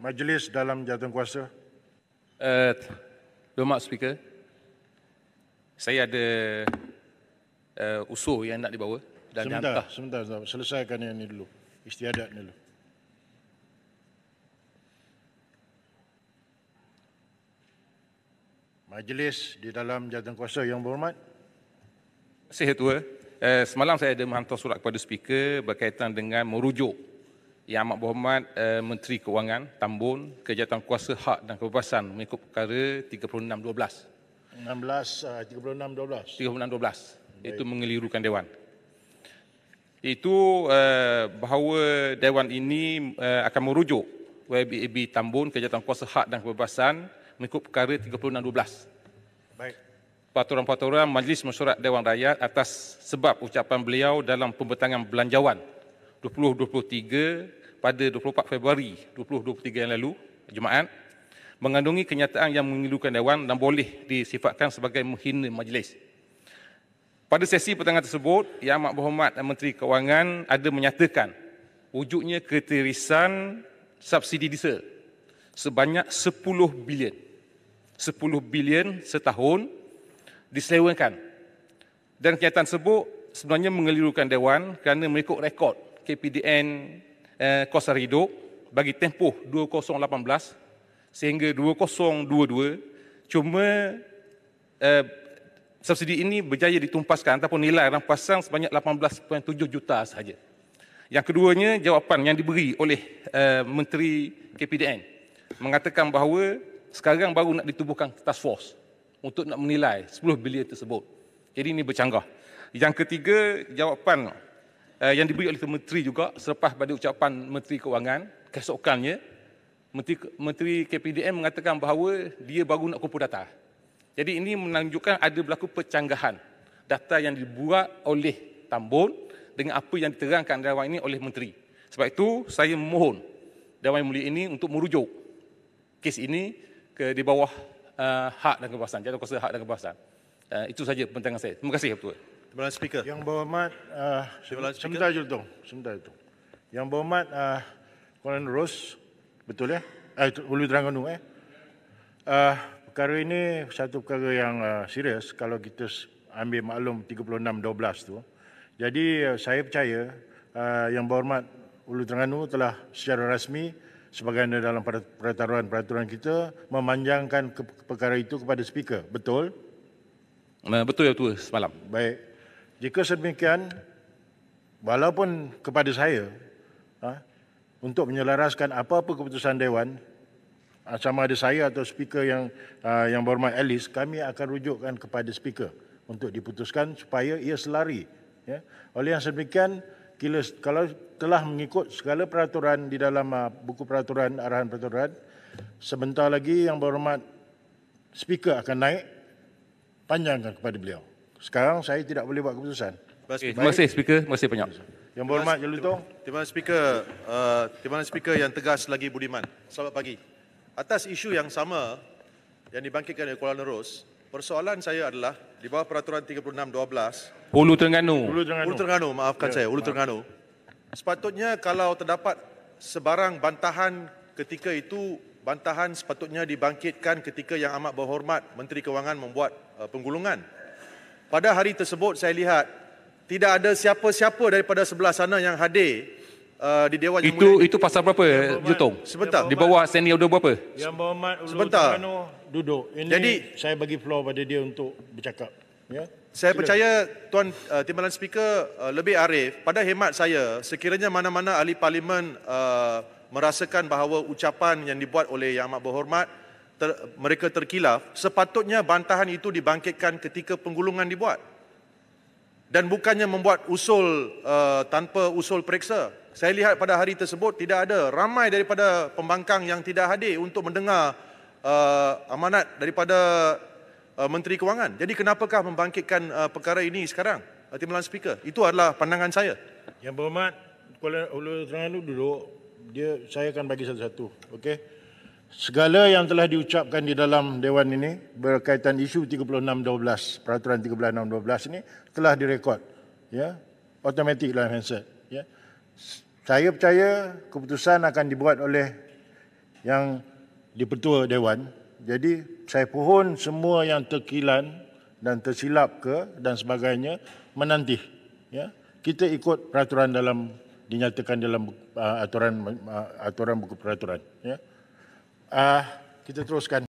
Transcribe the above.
majlis dalam jawatan kuasa. Uh, eh, Domak Speaker, saya ada uh, usul yang nak dibawa dan sementar, dihantar. Sebentar, sebentar. Selesaikan yang ini dulu. Istiadat ini dulu. Majlis di dalam jawatan kuasa yang berhormat. Terima kasih, Tuan. Uh, semalam saya ada menghantar surat kepada Speaker berkaitan dengan merujuk yang Amat Berhormat uh, Menteri Keuangan Tambun Kejahatan Kuasa Hak dan Kebebasan mengikut perkara 3612. 16 uh, 3612. 3612. Itu mengelirukan dewan. Itu uh, bahawa dewan ini uh, akan merujuk WBAB Tambun Kejahatan Kuasa Hak dan Kebebasan mengikut perkara 3612. Baik. Paturan-paturan Majlis Mesyuarat Dewan Rakyat atas sebab ucapan beliau dalam pembentangan belanjawan 2023 pada 24 Februari 2023 yang lalu, Jumaat, mengandungi kenyataan yang mengilukan Dewan dan boleh disifatkan sebagai menghina majlis. Pada sesi pertengahan tersebut, Yang Amat Berhormat dan Menteri Keuangan ada menyatakan wujudnya keterisan subsidi diesel sebanyak 10 bilion 10 bilion setahun diselewengkan dan kenyataan tersebut sebenarnya mengelirukan Dewan kerana mengikut rekod KPDN Eh, kuasa Ridho bagi tempoh 2018 sehingga 2022 cuma eh, subsidi ini berjaya ditumpaskan ataupun nilai rampasan sebanyak 18.7 juta sahaja. Yang keduanya jawapan yang diberi oleh eh, Menteri KPDN mengatakan bahawa sekarang baru nak ditubuhkan task force untuk nak menilai 10 bilion tersebut. Jadi ini bercanggah. Yang ketiga jawapan uh, yang diberi oleh menteri juga selepas pada ucapan menteri Keuangan keesokannya menteri menteri KPDM mengatakan bahawa dia baru nak kumpul data. Jadi ini menunjukkan ada berlaku pencanggahan data yang dibuat oleh Tambun dengan apa yang diterangkan dalam ini oleh menteri. Sebab itu saya mohon Dewan Mulia ini untuk merujuk kes ini ke di bawah uh, hak dan kebebasan, Jadi kuasa hak dan kebebasan. Uh, eh, itu saja pentingan saya. Terima kasih, Ketua. Terima speaker. Yang berhormat uh, sebentar je dong, sebentar itu. Yang berhormat uh, Kuala Rose betul ya? Eh Hulu Terengganu eh. Uh, perkara ini satu perkara yang uh, serius kalau kita ambil maklum 3612 tu. Jadi uh, saya percaya uh, yang berhormat Hulu Terengganu telah secara rasmi sebagaimana dalam peraturan-peraturan kita memanjangkan ke- perkara itu kepada speaker. Betul? Betul ya tu semalam. Baik. Jika sedemikian, walaupun kepada saya ha, untuk menyelaraskan apa-apa keputusan Dewan, ha, sama ada saya atau speaker yang ha, yang berhormat Alice, kami akan rujukkan kepada speaker untuk diputuskan supaya ia selari. Ya. Oleh yang sedemikian, kalau telah mengikut segala peraturan di dalam buku peraturan, arahan peraturan, sebentar lagi yang berhormat speaker akan naik, panjangkan kepada beliau. Sekarang saya tidak boleh buat keputusan. Okay, eh, terima kasih speaker, terima kasih banyak. Yang berhormat Jelutong. Terima kasih speaker, uh, terima kasih speaker yang tegas lagi Budiman. Selamat pagi. Atas isu yang sama yang dibangkitkan oleh Kuala Nerus, persoalan saya adalah di bawah peraturan 36.12 Hulu Terengganu. Hulu Terengganu. Hulu maafkan ya, saya, Hulu maaf. Terengganu. Sepatutnya kalau terdapat sebarang bantahan ketika itu bantahan sepatutnya dibangkitkan ketika yang amat berhormat Menteri Kewangan membuat eh, penggulungan. Pada hari tersebut saya lihat tidak ada siapa-siapa daripada sebelah sana yang hadir uh, di Dewan Itu yang itu pasal berapa, Jutong? Sebentar. Di bawah senior dua berapa? Yang berhormat Ulu Sebentar. Tengano duduk. Ini Jadi, saya bagi floor pada dia untuk bercakap. Ya? Saya Sila. percaya Tuan uh, Timbalan Speaker uh, lebih arif. Pada hemat saya, sekiranya mana-mana ahli parlimen uh, merasakan bahawa ucapan yang dibuat oleh Yang Amat Berhormat ter, mereka terkilaf, sepatutnya bantahan itu dibangkitkan ketika penggulungan dibuat. Dan bukannya membuat usul uh, tanpa usul periksa. Saya lihat pada hari tersebut tidak ada ramai daripada pembangkang yang tidak hadir untuk mendengar uh, amanat daripada uh, Menteri Kewangan. Jadi kenapakah membangkitkan uh, perkara ini sekarang? Timbalan Speaker, itu adalah pandangan saya. Yang berhormat, Kuala Lumpur duduk, dia, saya akan bagi satu-satu. okay? segala yang telah diucapkan di dalam dewan ini berkaitan isu 3612 peraturan 3612 ini telah direkod ya automatik dalam handset ya saya percaya keputusan akan dibuat oleh yang dipertua dewan jadi saya pohon semua yang terkilan dan tersilap ke dan sebagainya menanti ya kita ikut peraturan dalam dinyatakan dalam uh, aturan uh, aturan buku peraturan ya Uh, kita teruskan.